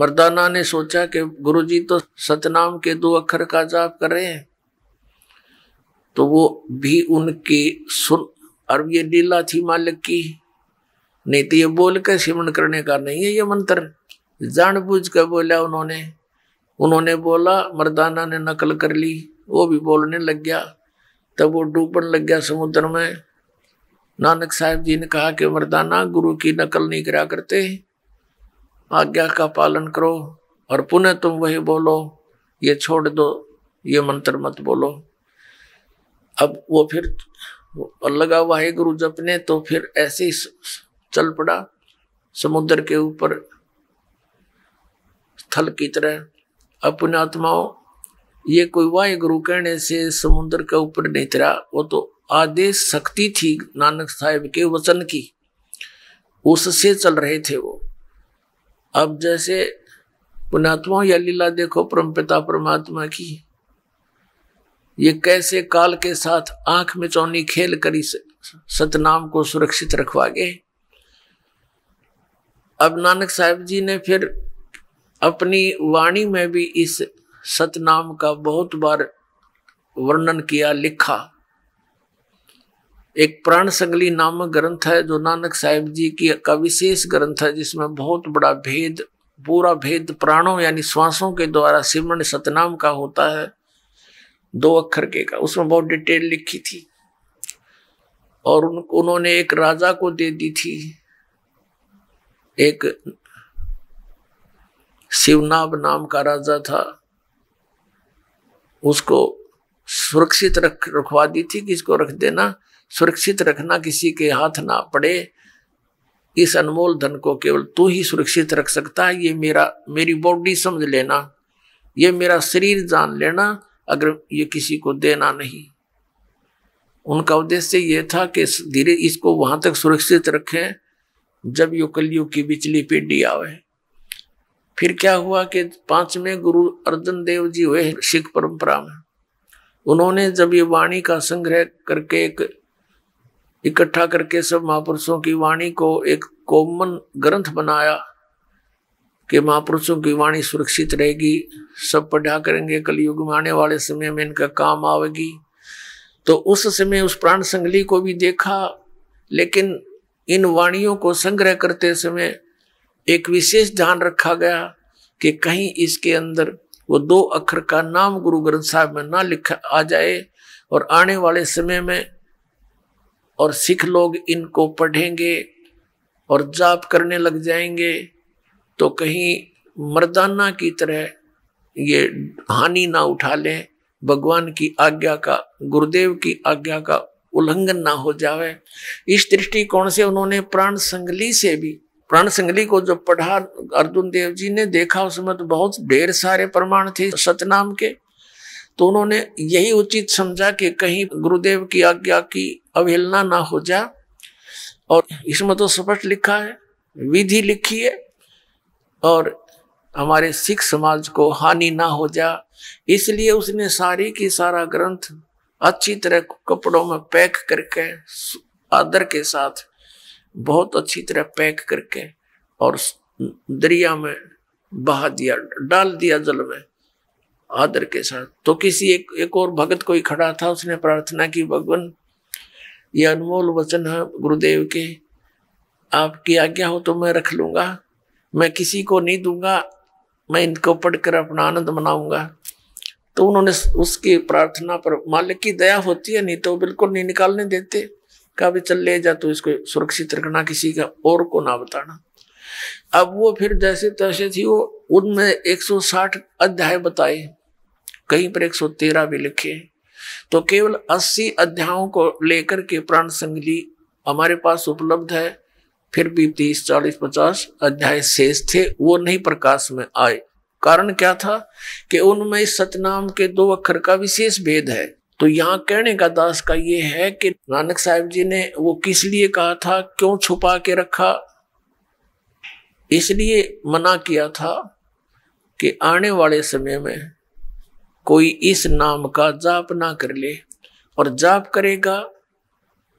मर्दाना ने सोचा कि गुरुजी तो सतनाम के दो अखर का जाप कर रहे हैं तो वो भी उनके सुन और ये लीला थी मालिक की नहीं तो ये बोल के सिमरण करने का नहीं है ये मंत्र जानबूझ कर बोला उन्होंने उन्होंने बोला मर्दाना ने नकल कर ली वो भी बोलने लग गया तब वो डूबन लग गया समुद्र में नानक साहब जी ने कहा कि मर्दाना गुरु की नकल नहीं करा करते आज्ञा का पालन करो और पुनः तुम वही बोलो ये छोड़ दो ये मंत्र मत बोलो अब वो फिर लगा वाहे गुरु जपने तो फिर ऐसे चल पड़ा समुद्र के ऊपर स्थल की तरह अपने आत्माओं ये कोई वाहे गुरु कहने से समुद्र के ऊपर नहीं तरा वो तो आदेश शक्ति थी नानक साहेब के वचन की उससे चल रहे थे वो अब जैसे पुणात्मा या लीला देखो परमपिता परमात्मा की ये कैसे काल के साथ आंख में चौनी खेल करी सतनाम को सुरक्षित रखवागे अब नानक साहब जी ने फिर अपनी वाणी में भी इस सतनाम का बहुत बार वर्णन किया लिखा एक प्राण संगली नामक ग्रंथ है जो नानक साहेब जी की का विशेष ग्रंथ है जिसमें बहुत बड़ा भेद पूरा भेद प्राणों यानी श्वासों के द्वारा सिमरण सतनाम का होता है दो अक्षर के का उसमें बहुत डिटेल लिखी थी और उन, उन्होंने एक राजा को दे दी थी एक शिवनाभ नाम का राजा था उसको सुरक्षित रख रखवा दी थी कि इसको रख देना सुरक्षित रखना किसी के हाथ ना पड़े इस अनमोल धन को केवल तू ही सुरक्षित रख सकता है ये मेरा मेरी बॉडी समझ लेना ये मेरा शरीर जान लेना अगर ये किसी को देना नहीं उनका उद्देश्य ये था कि धीरे इसको वहां तक सुरक्षित रखें जब कलियुग की बिचली पिंडी आवे फिर क्या हुआ कि पांचवे गुरु अर्जन देव जी हुए सिख परंपरा में उन्होंने जब ये वाणी का संग्रह करके एक इकट्ठा करके सब महापुरुषों की वाणी को एक कॉमन ग्रंथ बनाया कि महापुरुषों की वाणी सुरक्षित रहेगी सब पढ़ा करेंगे कलयुग में आने वाले समय में इनका काम आवेगी तो उस समय उस प्राण संगली को भी देखा लेकिन इन वाणियों को संग्रह करते समय एक विशेष ध्यान रखा गया कि कहीं इसके अंदर वो दो अक्षर का नाम गुरु ग्रंथ साहब में ना लिखा आ जाए और आने वाले समय में और सिख लोग इनको पढ़ेंगे और जाप करने लग जाएंगे तो कहीं मर्दाना की तरह ये हानि ना उठा लें भगवान की आज्ञा का गुरुदेव की आज्ञा का उल्लंघन ना हो जावे इस दृष्टिकोण से उन्होंने प्राण संगली से भी प्राण संगली को जो पढ़ा अर्जुन देव जी ने देखा उसमें तो बहुत ढेर सारे प्रमाण थे सतनाम के तो उन्होंने यही उचित समझा कि कहीं गुरुदेव की आज्ञा की अवहेलना ना हो जा और इसमें तो स्पष्ट लिखा है विधि लिखी है और हमारे सिख समाज को हानि ना हो जा इसलिए उसने सारी की सारा ग्रंथ अच्छी तरह कपड़ों में पैक करके आदर के साथ बहुत अच्छी तरह पैक करके और दरिया में बहा दिया डाल दिया जल में आदर के साथ तो किसी एक एक और भगत कोई खड़ा था उसने प्रार्थना की भगवान ये अनमोल वचन है गुरुदेव के आपकी आज्ञा हो तो मैं रख लूंगा मैं किसी को नहीं दूंगा मैं इनको पढ़कर अपना आनंद मनाऊंगा तो उन्होंने उसकी प्रार्थना पर मालिक की दया होती है नहीं तो बिल्कुल नहीं निकालने देते कहा भी चल ले जा तो इसको सुरक्षित रखना किसी का और को ना बताना अब वो फिर जैसे तैसे थी वो उनमें 160 अध्याय बताए कहीं पर 113 भी लिखे तो केवल 80 अध्यायों को लेकर के प्राण संगली हमारे पास उपलब्ध है फिर भी तीस चालीस पचास अध्याय शेष थे वो नहीं प्रकाश में आए कारण क्या था कि उनमें सतनाम के दो अक्षर का विशेष भेद है तो यहाँ कहने का दास का ये है कि नानक साहब जी ने वो किस लिए कहा था क्यों छुपा के रखा इसलिए मना किया था कि आने वाले समय में कोई इस नाम का जाप ना कर ले और जाप करेगा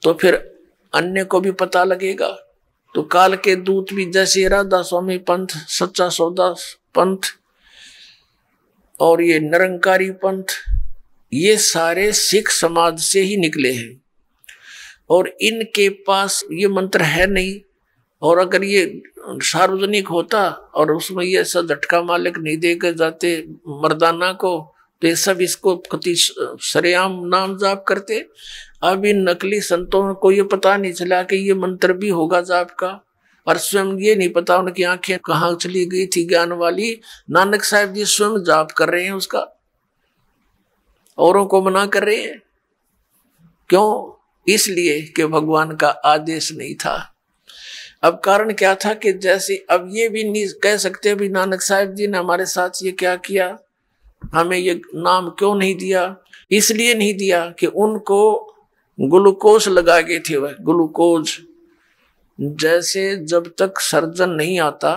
तो फिर अन्य को भी पता लगेगा तो काल के दूत भी जैसे राधा स्वामी पंथ सच्चा सौदा पंथ और ये निरंकारी पंथ ये सारे सिख समाज से ही निकले हैं और इनके पास ये मंत्र है नहीं और अगर ये सार्वजनिक होता और उसमें ये ऐसा झटका मालिक नहीं दे के जाते मर्दाना को तो ये सब इसको कति सरेआम नाम जाप करते अब इन नकली संतों को ये पता नहीं चला कि ये मंत्र भी होगा जाप का पर स्वयं ये नहीं पता उनकी आंखें कहाँ चली गई थी ज्ञान वाली नानक साहब जी स्वयं जाप कर रहे हैं उसका औरों को मना कर रहे हैं क्यों इसलिए कि भगवान का आदेश नहीं था अब कारण क्या था कि जैसे अब ये भी नहीं कह सकते भी नानक साहब जी ने हमारे साथ ये क्या किया हमें ये नाम क्यों नहीं दिया इसलिए नहीं दिया कि उनको ग्लूकोज लगा गए थे वह ग्लूकोज जैसे जब तक सर्जन नहीं आता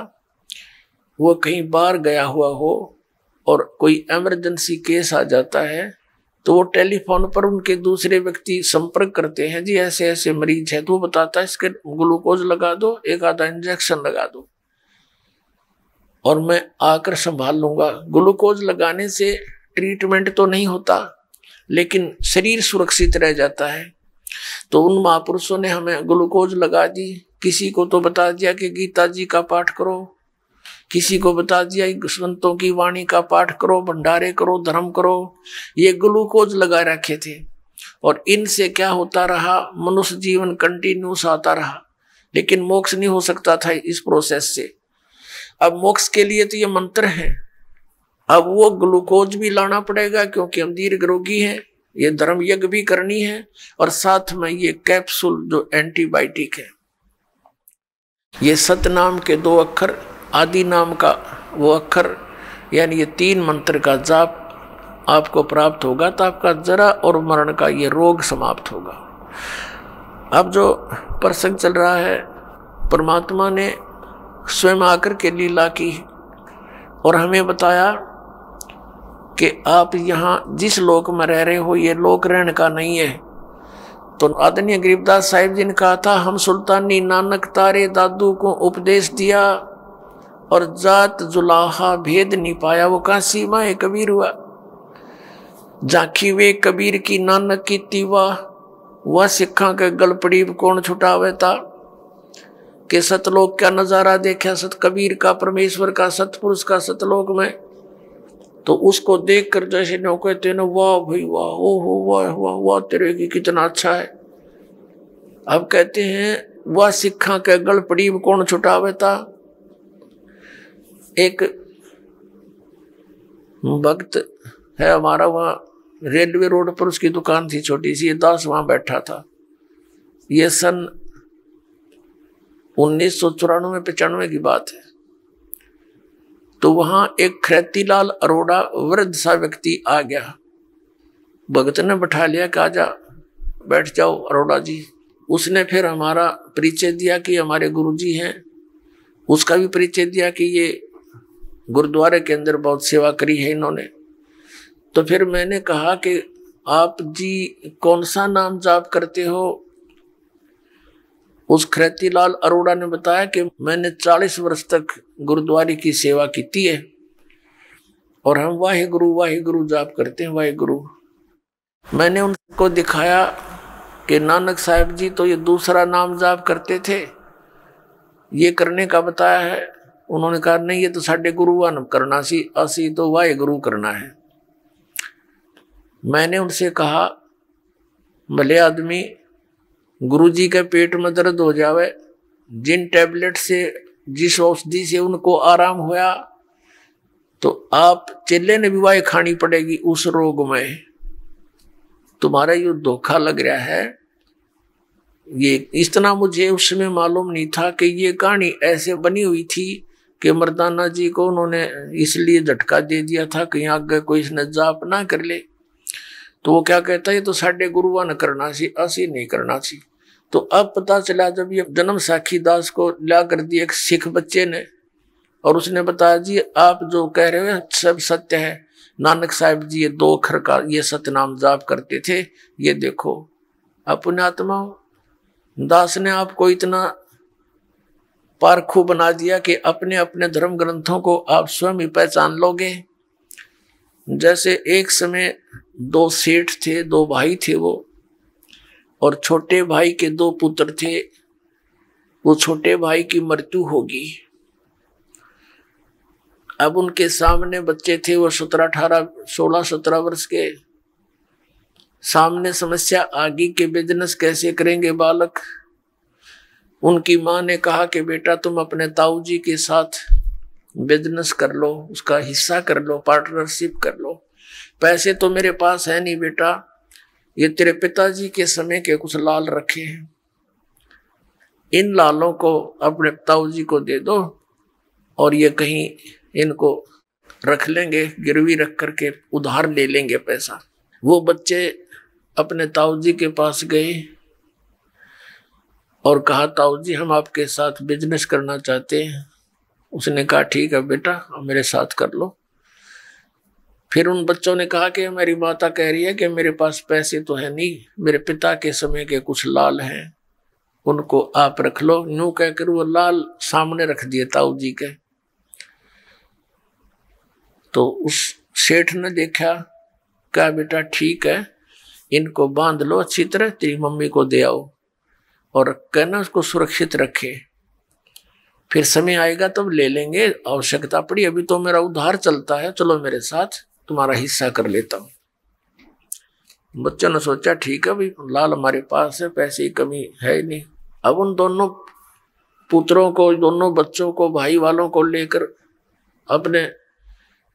वो कहीं बाहर गया हुआ हो और कोई इमरजेंसी केस आ जाता है तो वो टेलीफोन पर उनके दूसरे व्यक्ति संपर्क करते हैं जी ऐसे ऐसे मरीज है तो वो बताता है इसके ग्लूकोज लगा दो एक आधा इंजेक्शन लगा दो और मैं आकर संभाल लूंगा ग्लूकोज लगाने से ट्रीटमेंट तो नहीं होता लेकिन शरीर सुरक्षित रह जाता है तो उन महापुरुषों ने हमें ग्लूकोज लगा दी किसी को तो बता दिया कि गीता जी का पाठ करो किसी को बता दिया संतों की वाणी का पाठ करो भंडारे करो धर्म करो ये ग्लूकोज लगा रखे थे और इनसे क्या होता रहा मनुष्य जीवन कंटिन्यूस आता रहा लेकिन मोक्ष नहीं हो सकता था इस प्रोसेस से अब मोक्ष के लिए तो ये मंत्र है अब वो ग्लूकोज भी लाना पड़ेगा क्योंकि हम दीर्घ रोगी हैं ये धर्म यज्ञ भी करनी है और साथ में ये कैप्सूल जो एंटीबायोटिक है ये सत नाम के दो अक्षर आदि नाम का वो अक्षर यानी ये तीन मंत्र का जाप आपको प्राप्त होगा तो आपका जरा और मरण का ये रोग समाप्त होगा अब जो प्रसंग चल रहा है परमात्मा ने स्वयं आकर के लीला की और हमें बताया कि आप यहाँ जिस लोक में रह रहे हो ये लोक रहने का नहीं है तो आदनी गरीबदास साहिब जी ने कहा था हम सुल्तानी नानक तारे दादू को उपदेश दिया और जात जुलाहा भेद नहीं पाया वो कहा सीमा है कबीर हुआ झांकी वे कबीर की नानक की तीवा वह सिखा के गलपड़ी कौन छुटावे था के सतलोक का नज़ारा देखा सत कबीर का परमेश्वर का सतपुरुष का सतलोक में तो उसको देख कर जैसे नो कहते ना वाह भाई वाह हो हो वाह वाह वाह तेरे की कितना अच्छा है अब कहते हैं वह सिखा के गल पड़ी कौन छुटावे था एक भक्त है हमारा वहाँ रेलवे रोड पर उसकी दुकान थी छोटी सी ये दास वहाँ बैठा था ये सन उन्नीस सौ चौरानवे पचानवे की बात है तो वहां एक खैतीलाल अरोड़ा वृद्ध सा व्यक्ति आ गया भगत ने बैठा लिया कहा जा बैठ जाओ अरोड़ा जी उसने फिर हमारा परिचय दिया कि हमारे गुरु जी हैं उसका भी परिचय दिया कि ये गुरुद्वारे के अंदर बहुत सेवा करी है इन्होंने तो फिर मैंने कहा कि आप जी कौन सा नाम जाप करते हो उस लाल अरोड़ा ने बताया कि मैंने 40 वर्ष तक गुरुद्वारे की सेवा की है और हम वाहे गुरु वाहे गुरु जाप करते हैं वाहे गुरु मैंने उनको दिखाया कि नानक साहब जी तो ये दूसरा नाम जाप करते थे ये करने का बताया है उन्होंने कहा नहीं ये तो साढ़े गुरु न करना सी असी तो वाहे गुरु करना है मैंने उनसे कहा भले आदमी गुरु जी के पेट में दर्द हो जावे जिन टैबलेट से जिस औषधि से उनको आराम हुआ तो आप चेले ने भी वाय खानी पड़ेगी उस रोग में तुम्हारा ये धोखा लग रहा है ये इतना मुझे उसमें मालूम नहीं था कि ये कहानी ऐसे बनी हुई थी कि मर्दाना जी को उन्होंने इसलिए झटका दे दिया था कि आगे कोई इसने जाप ना कर ले तो वो क्या कहता है तो साढ़े गुरुआ ने करना सी असी नहीं करना सी तो अब पता चला जब ये जन्म साखी दास को ला कर दिया एक सिख बच्चे ने और उसने बताया जी आप जो कह रहे हो सब सत्य है नानक साहब जी ये दो अखर का ये सतनाम जाप करते थे ये देखो अपने आत्मा दास ने आपको इतना पारखू बना दिया कि अपने अपने धर्म ग्रंथों को आप स्वयं ही पहचान लोगे जैसे एक समय दो सेठ थे दो भाई थे वो और छोटे भाई के दो पुत्र थे वो छोटे भाई की मृत्यु होगी अब उनके सामने बच्चे थे वो सत्रह अठारह सोलह सत्रह वर्ष के सामने समस्या आ गई कि बिजनेस कैसे करेंगे बालक उनकी माँ ने कहा कि बेटा तुम अपने ताऊ जी के साथ बिजनेस कर लो उसका हिस्सा कर लो पार्टनरशिप कर लो पैसे तो मेरे पास है नहीं बेटा ये तेरे पिताजी के समय के कुछ लाल रखे हैं इन लालों को अपने ताऊ जी को दे दो और ये कहीं इनको रख लेंगे गिरवी रख करके उधार ले लेंगे पैसा वो बच्चे अपने ताऊ जी के पास गए और कहा ताऊ जी हम आपके साथ बिजनेस करना चाहते हैं उसने कहा ठीक है बेटा अब मेरे साथ कर लो फिर उन बच्चों ने कहा कि मेरी माता कह रही है कि मेरे पास पैसे तो है नहीं मेरे पिता के समय के कुछ लाल हैं उनको आप रख लो यूं कहकर वो लाल सामने रख दिए ताऊ जी के तो उस सेठ ने देखा क्या बेटा ठीक है इनको बांध लो अच्छी तरह तेरी मम्मी को दे आओ और कहना उसको सुरक्षित रखे फिर समय आएगा तब तो ले लेंगे आवश्यकता पड़ी अभी तो मेरा उधार चलता है चलो मेरे साथ तुम्हारा हिस्सा कर लेता हूँ बच्चों ने सोचा ठीक है भाई लाल हमारे पास है पैसे की कमी है ही नहीं अब उन दोनों पुत्रों को दोनों बच्चों को भाई वालों को लेकर अपने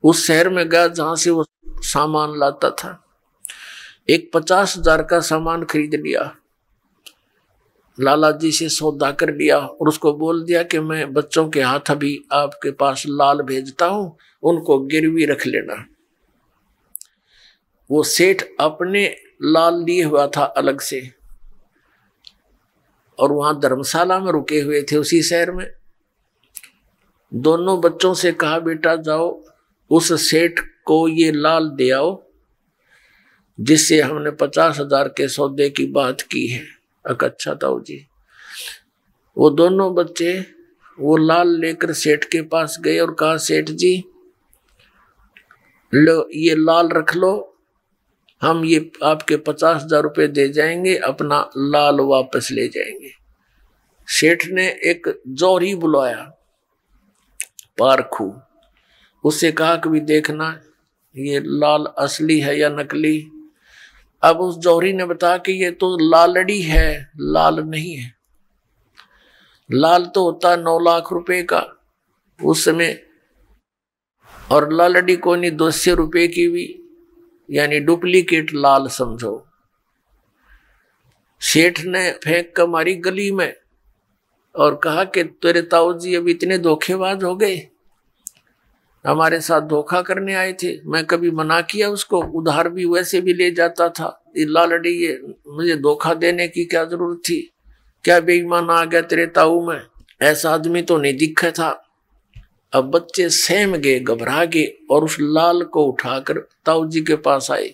उस शहर में गया जहां से वो सामान लाता था एक पचास हजार का सामान खरीद लिया लाला जी से सौदा कर लिया और उसको बोल दिया कि मैं बच्चों के हाथ अभी आपके पास लाल भेजता हूँ उनको गिरवी रख लेना वो सेठ अपने लाल लिए हुआ था अलग से और वहां धर्मशाला में रुके हुए थे उसी शहर में दोनों बच्चों से कहा बेटा जाओ उस सेठ को ये लाल दे आओ जिससे हमने पचास हजार के सौदे की बात की है एक अच्छा ताऊ जी वो दोनों बच्चे वो लाल लेकर सेठ के पास गए और कहा सेठ जी लो ये लाल रख लो हम ये आपके पचास हजार रुपये दे जाएंगे अपना लाल वापस ले जाएंगे सेठ ने एक जौहरी बुलाया पारखू उससे कहा कि भी देखना ये लाल असली है या नकली अब उस जौहरी ने बताया कि ये तो लालड़ी है लाल नहीं है लाल तो होता नौ लाख रुपए का उस समय और लालड़ी को नहीं दो सौ रुपये की भी यानी डुप्लीकेट लाल समझो सेठ ने फेंक कर मारी गली में और कहा कि तेरे ताऊ जी अब इतने धोखेबाज हो गए हमारे साथ धोखा करने आए थे मैं कभी मना किया उसको उधार भी वैसे भी ले जाता था लाल ये मुझे धोखा देने की क्या जरूरत थी क्या बेईमान आ गया तेरे ताऊ में ऐसा आदमी तो नहीं दिखा था अब बच्चे सहम गए घबरा गए और उस लाल को उठाकर ताऊ जी के पास आए